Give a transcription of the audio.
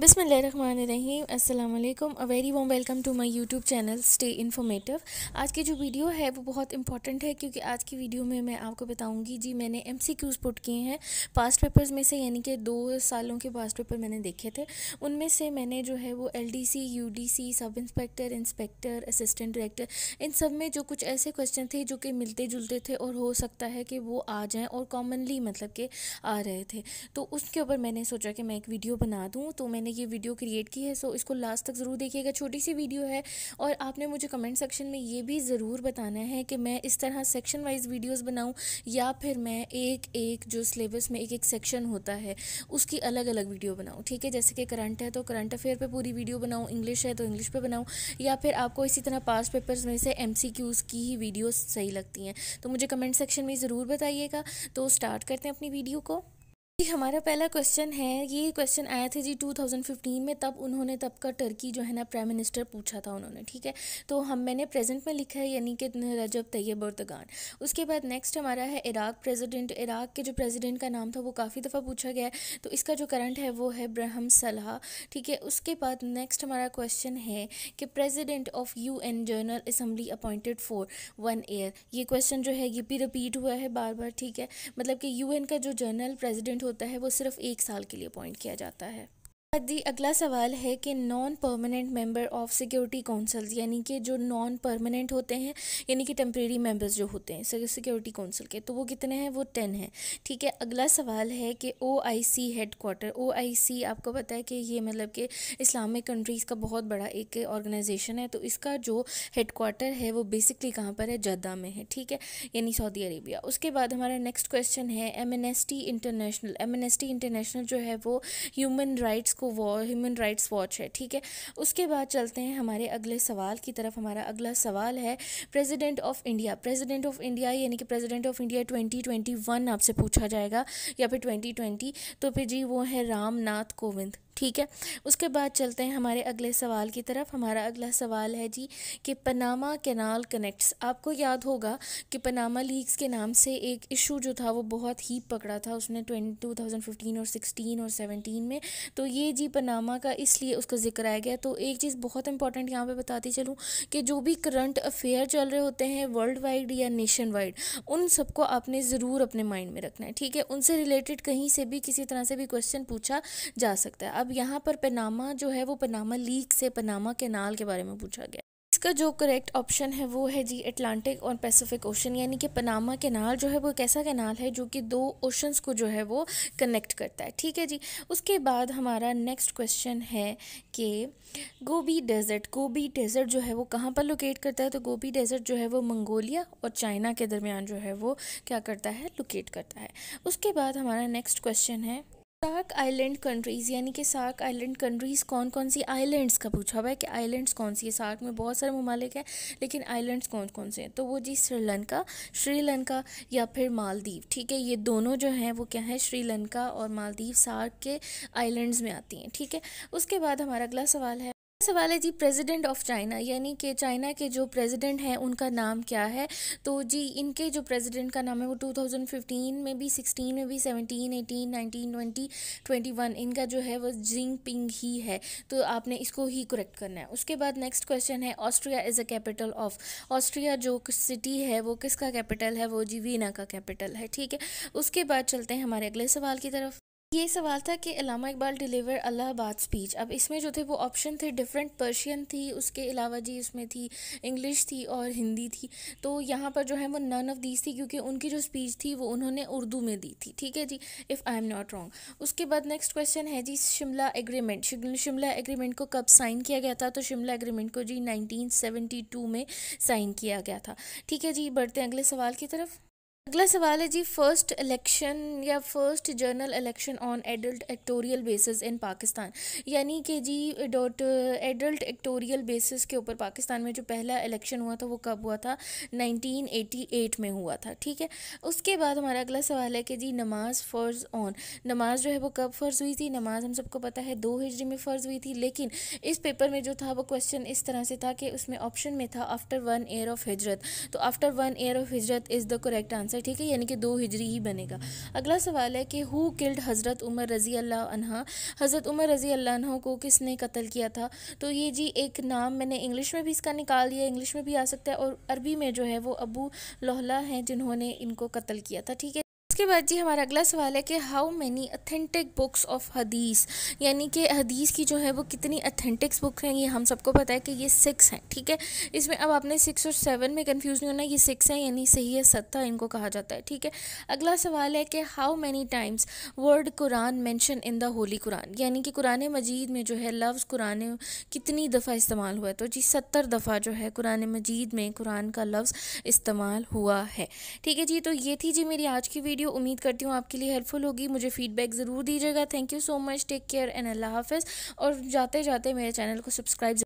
बिसमीम अल्लाम a very warm welcome to my YouTube channel stay informative आज की जो वीडियो है वो बहुत इंपॉर्टेंट है क्योंकि आज की वीडियो में मैं आपको बताऊंगी जी मैंने एम सी क्यूज़ पुट किए हैं पास्ट पेपर्स में से यानी कि दो सालों के पास्ट पेपर मैंने देखे थे उनमें से मैंने जो है वो L D C U D C sub inspector inspector assistant director इन सब में जो कुछ ऐसे क्वेश्चन थे जो कि मिलते जुलते थे और हो सकता है कि वो आ जाएँ और कॉमनली मतलब के आ रहे थे तो उसके ऊपर मैंने सोचा कि मैं एक वीडियो बना दूँ तो मैंने मैंने ये वीडियो क्रिएट की है सो इसको लास्ट तक ज़रूर देखिएगा छोटी सी वीडियो है और आपने मुझे कमेंट सेक्शन में ये भी ज़रूर बताना है कि मैं इस तरह सेक्शन वाइज वीडियोज़ बनाऊँ या फिर मैं एक एक जो सिलेबस में एक एक सेक्शन होता है उसकी अलग अलग वीडियो बनाऊँ ठीक है जैसे कि करंट है तो करंट अफेयर पर पूरी वीडियो बनाऊँ इंग्लिश है तो इंग्लिश पर बनाऊँ या फिर आपको इसी तरह पास पेपर्स में से एम की ही वीडियोज़ सही लगती हैं तो मुझे कमेंट सेक्शन में ज़रूर बताइएगा तो स्टार्ट करते हैं अपनी वीडियो को जी हमारा पहला क्वेश्चन है ये क्वेश्चन आया थे जी 2015 में तब उन्होंने तब का टर्की जो है ना प्राइम मिनिस्टर पूछा था उन्होंने ठीक है तो हम मैंने प्रेजेंट में लिखा है यानी कि रजब तैयब उर्दगान उसके बाद नेक्स्ट हमारा है इराक प्रेसिडेंट इराक के जो प्रेसिडेंट का नाम था वो काफ़ी दफ़ा पूछा गया है तो इसका जो करंट है वो है ब्रहम सलाह ठीक है उसके बाद नेक्स्ट हमारा क्वेश्चन है कि president of U N general assembly appointed for one year ये क्वेश्चन जो है ये भी रिपीट हुआ है बार बार ठीक है मतलब कि यू का जो जनरल प्रेजिडेंट होता है वो सिर्फ एक साल के लिए अपॉइंट किया जाता है जी अगला सवाल है कि non permanent member of security council यानी कि जो नॉन परमानेंट होते हैं यानी कि टेम्प्रेरी मेंबर्स जो होते हैं सिक्योरिटी काउंसिल के तो वो कितने हैं वो टेन हैं ठीक है अगला सवाल है कि ओ आई सी हेड क्वार्टर ओ आई सी आपको पता है कि ये मतलब कि इस्लामिक कंट्रीज़ का बहुत बड़ा एक ऑर्गेनाइजेशन है तो इसका जो हेड क्वार्टर है वो बेसिकली कहाँ पर है जद्दा में है ठीक है यानी सऊदी अरेबिया उसके बाद हमारा नेक्स्ट क्वेश्चन है M N S T international M N S T international जो है वो ह्यूमन राइट्स को को वॉ ह्यूमन राइट्स वॉच है ठीक है उसके बाद चलते हैं हमारे अगले सवाल की तरफ हमारा अगला सवाल है president of India president of India यानी कि प्रेसिडेंट ऑफ इंडिया 2021 आपसे पूछा जाएगा या फिर 2020 तो फिर जी वो है रामनाथ कोविंद ठीक है उसके बाद चलते हैं हमारे अगले सवाल की तरफ हमारा अगला सवाल है जी कि पनामा कैनाल कनेक्ट्स आपको याद होगा कि पनामा लीक्स के नाम से एक इशू जो था वो बहुत ही पकड़ा था उसने ट्वेंटी टू थाउजेंड फिफ्टीन और सिक्सटीन और सेवनटीन में तो ये जी पनामा का इसलिए उसका जिक्र आया गया तो एक चीज़ बहुत इंपॉर्टेंट यहाँ पर बताती चलूँ कि जो भी करंट अफेयर चल रहे होते हैं वर्ल्ड वाइड या नेशन वाइड उन सबको आपने ज़रूर अपने माइंड में रखना है ठीक है उनसे रिलेटेड कहीं से भी किसी तरह से भी क्वेश्चन पूछा जा सकता है अब यहाँ पर पनामा जो है वो पनामा लीक से पनामा केनाल के बारे में पूछा गया इसका जो करेक्ट ऑप्शन है वो है जी अटलांटिक और पैसिफिक ओशन यानी कि पनामा कैनाल जो है वो एक ऐसा कैनाल है जो कि दो ओशंस को जो है वो कनेक्ट करता है ठीक है जी उसके बाद हमारा नेक्स्ट क्वेश्चन है कि गोबी डेजर्ट गोबी डेजर्ट जो है वो कहाँ पर लोकेट करता है तो गोबी डेजर्ट जो है वो मंगोलिया और चाइना के दरमियान जो है वो क्या करता है लोकेट करता है उसके बाद हमारा नेक्स्ट क्वेश्चन है सार्क आइलैंड कंट्रीज़ यानी कि सार्क आइलैंड कंट्रीज़ कौन कौन सी आइलैंड्स का पूछा हुआ है कि आइलैंड्स कौन सी है सार्क में बहुत सारे ममालिक हैं लेकिन आइलैंड्स कौन कौन से हैं तो वो जी श्रीलंका श्रीलंका या फिर मालदीव ठीक है ये दोनों जो हैं वो क्या है श्रीलंका और मालदीव सार्क के आइलैंड्स में आती हैं ठीक है उसके बाद हमारा अगला सवाल है सवाल है जी प्रेसिडेंट ऑफ चाइना यानी कि चाइना के जो प्रेसिडेंट हैं उनका नाम क्या है तो जी इनके जो प्रेसिडेंट का नाम है वो 2015 में भी 16 में भी 17 18 19 20 21 इनका जो है वो जिंग पिंग ही है तो आपने इसको ही करेक्ट करना है उसके बाद नेक्स्ट क्वेश्चन है Austria is a capital of Austria जो सिटी है वो किसका कैपिटल है वो जी वीना का कैपिटल है ठीक है उसके बाद चलते हैं हमारे अगले सवाल की तरफ ये सवाल था कि अलामा इकबाल डिलीवर अलाहाबाद स्पीच अब इसमें जो थे वो ऑप्शन थे डिफरेंट पर्शियन थी उसके अलावा जी इसमें थी इंग्लिश थी और हिंदी थी तो यहाँ पर जो है वो नन ऑफ दीज थी क्योंकि उनकी जो स्पीच थी वो उन्होंने उर्दू में दी थी ठीक है जी if I am not wrong उसके बाद नेक्स्ट क्वेश्चन है जी शिमला एग्रीमेंट शिमला एग्रीमेंट को कब साइन किया गया था तो शिमला एग्रीमेंट को जी नाइनटीन में साइन किया गया था ठीक है जी बढ़ते हैं अगले सवाल की तरफ अगला सवाल है जी फर्स्ट इलेक्शन या first general election on adult electoral basis in Pakistan यानी कि जी डॉट एडल्ट एक्टोरियल बेसिस के ऊपर पाकिस्तान में जो पहला इलेक्शन हुआ था वो कब हुआ था 1988 में हुआ था ठीक है उसके बाद हमारा अगला सवाल है कि जी नमाज फ़र्ज़ ऑन नमाज जो है वो कब फ़र्ज़ हुई थी नमाज हम सबको पता है दो हिजरी में फ़र्ज़ हुई थी लेकिन इस पेपर में जो था वो क्वेश्चन इस तरह से था कि उसमें ऑप्शन में था आफ्टर वन ईयर ऑफ हिजरत तो आफ्टर वन ईयर ऑफ हिजरत is the correct answer answer ठीक है यानी कि दो हिजरी ही बनेगा अगला सवाल है कि हु किल्ड हज़रत उमर रज़ी अल्लाह हज़रत उमर रज़ी अल्लाह को किसने कत्ल किया था तो ये जी एक नाम मैंने इंग्लिश में भी इसका निकाल दिया इंग्लिश में भी आ सकता है और अरबी में जो है वो अबू लोहला हैं जिन्होंने इनको कत्ल किया था ठीक है उसके बाद जी हमारा अगला सवाल है कि how many authentic books of हदीस यानी कि हदीस की जो है वो कितनी अथेंटिक्स बुक हैं ये हम सबको पता है कि ये सिक्स हैं ठीक है इसमें अब आपने सिक्स और सेवन में कन्फ्यूज़ नहीं होना ये सिक्स हैं यानी सही है सत्ता इनको कहा जाता है ठीक है अगला सवाल है कि how many times word Quran mention in the holy Quran यानी कि कुरान मजीद में जो है लफ्ज़ कुरान कितनी दफ़ा इस्तेमाल हुआ है तो जी सत्तर दफ़ा जो है कुरान मजीद में कुरान का लफ्ज़ इस्तेमाल हुआ है ठीक है जी तो ये थी जी मेरी आज की वीडियो वीडियो उम्मीद करती हूँ आपके लिए हेल्पफुल होगी मुझे फीडबैक ज़रूर दीजिएगा thank you so much take care and अल्लाह हाफिज़ और जाते जाते मेरे चैनल को सब्सक्राइब